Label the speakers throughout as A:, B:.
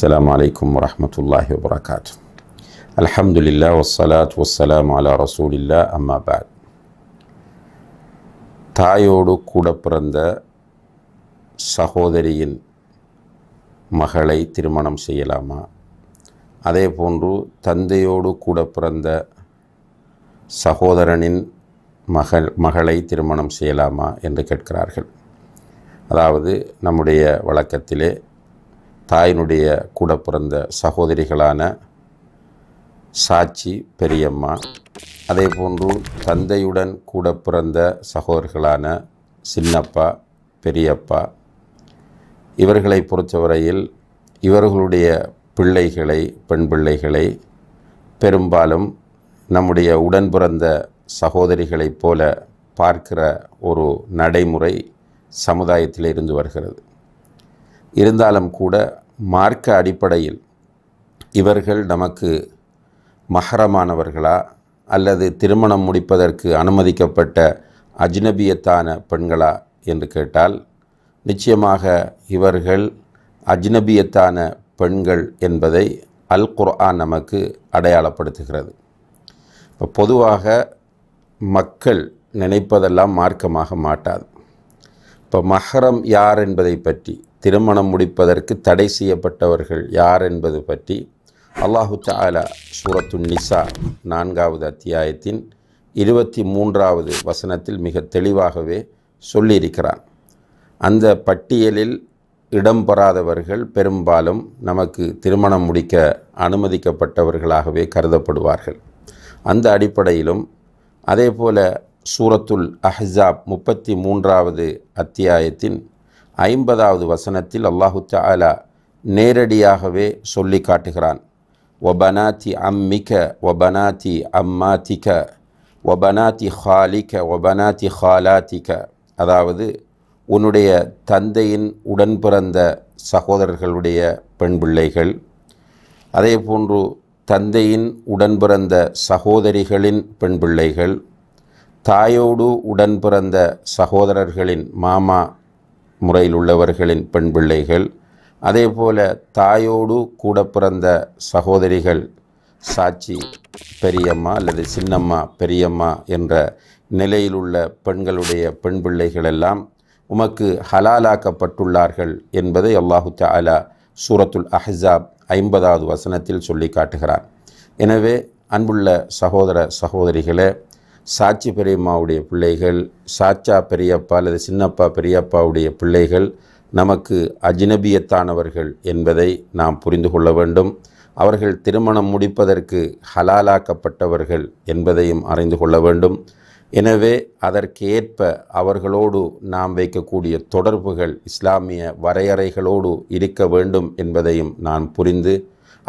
A: السلام عليكم ورحمة الله وبركاته الحمد لله والصلاة والسلام على رسول الله أما بعد தாயோடு கூட பிறந்த சகோதரியின் மகளை திருமணம் செய்யலாமா அதே போன்று தந்தையோடு கூட பிறந்த சகோதரனின் மகள் மகளை திருமணம் செய்யலாமா என்று கேட்கிறார்கள் அதாவது நம்முடைய வழக்கத்திலே தாயினுடைய கூட பிறந்த சகோதரிகளான சாட்சி பெரியம்மா அதே போன்று தந்தையுடன் கூட பிறந்த சகோதரர்களான சின்னப்பா பெரியப்பா இவர்களை பொறுத்தவரையில் இவர்களுடைய பிள்ளைகளை பெண் பிள்ளைகளை பெரும்பாலும் நம்முடைய உடன் பிறந்த சகோதரிகளைப் போல பார்க்கிற ஒரு நடைமுறை சமுதாயத்தில் இருந்து வருகிறது இருந்தாலும் கூட மார்க்க அடிப்படையில் இவர்கள் நமக்கு மகரமானவர்களா அல்லது திருமணம் முடிப்பதற்கு அனுமதிக்கப்பட்ட அஜ்னபியத்தான பெண்களா என்று கேட்டால் நிச்சயமாக இவர்கள் அஜ்னபியத்தான பெண்கள் என்பதை அல் குர்ஆன் நமக்கு அடையாளப்படுத்துகிறது இப்போ பொதுவாக மக்கள் நினைப்பதெல்லாம் மார்க்கமாக மாட்டாது இப்போ மஹரம் யார் என்பதை பற்றி திருமணம் முடிப்பதற்கு தடை செய்யப்பட்டவர்கள் யார் என்பது பற்றி அல்லாஹு தாலா சூரத்து நிசா நான்காவது அத்தியாயத்தின் இருபத்தி மூன்றாவது வசனத்தில் மிக தெளிவாகவே சொல்லியிருக்கிறான் அந்த பட்டியலில் இடம் பெறாதவர்கள் பெரும்பாலும் நமக்கு திருமணம் முடிக்க அனுமதிக்கப்பட்டவர்களாகவே கருதப்படுவார்கள் அந்த அடிப்படையிலும் அதே போல சூரத்துல் அஹாப் முப்பத்தி மூன்றாவது அத்தியாயத்தின் ஐம்பதாவது வசனத்தில் அல்லாஹு தாலா நேரடியாகவே சொல்லி காட்டுகிறான் ஒபனாத்தி அம்மிக்க ஒபனாத்தி அம்மாத்திக ஒபனாத்தி ஹாலிக்க ஒபனாத்தி ஹாலாத்திக அதாவது உன்னுடைய தந்தையின் உடன் பிறந்த சகோதரர்களுடைய பெண் பிள்ளைகள் அதே போன்று தந்தையின் உடன் பிறந்த சகோதரிகளின் பெண் பிள்ளைகள் தாயோடு உடன் பிறந்த சகோதரர்களின் மாமா முறையில் உள்ளவர்களின் பெண் பிள்ளைகள் அதே போல் தாயோடு கூட பிறந்த சகோதரிகள் சாட்சி பெரியம்மா அல்லது சின்னம்மா பெரியம்மா என்ற நிலையில் உள்ள பெண்களுடைய பெண் எல்லாம் உமக்கு ஹலாலாக்கப்பட்டுள்ளார்கள் என்பதை அல்லாஹு தாலா சூரத்துல் அஹாப் ஐம்பதாவது வசனத்தில் சொல்லி காட்டுகிறார் எனவே அன்புள்ள சகோதர சகோதரிகளே சாட்சி பெரியம்மாவுடைய பிள்ளைகள் சாச்சா பெரியப்பா அல்லது சின்னப்பா பெரியப்பாவுடைய பிள்ளைகள் நமக்கு அஜினபியத்தானவர்கள் என்பதை நாம் புரிந்து கொள்ள வேண்டும் அவர்கள் திருமணம் முடிப்பதற்கு ஹலாலாக்கப்பட்டவர்கள் என்பதையும் அறிந்து கொள்ள வேண்டும் எனவே அதற்கேற்ப அவர்களோடு நாம் வைக்கக்கூடிய தொடர்புகள் இஸ்லாமிய வரையறைகளோடு இருக்க வேண்டும் என்பதையும் நான் புரிந்து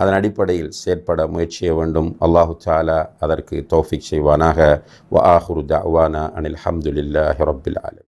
A: அதன் அடிப்படையில் செயற்பட முயற்சிய வேண்டும் அல்லாஹு தாலா அதற்கு தோஃபிக் செய்வானாக வ ஆஹுரு தவானா அனில் ஹம்துலில்லாஹி ரபில் ஆலம்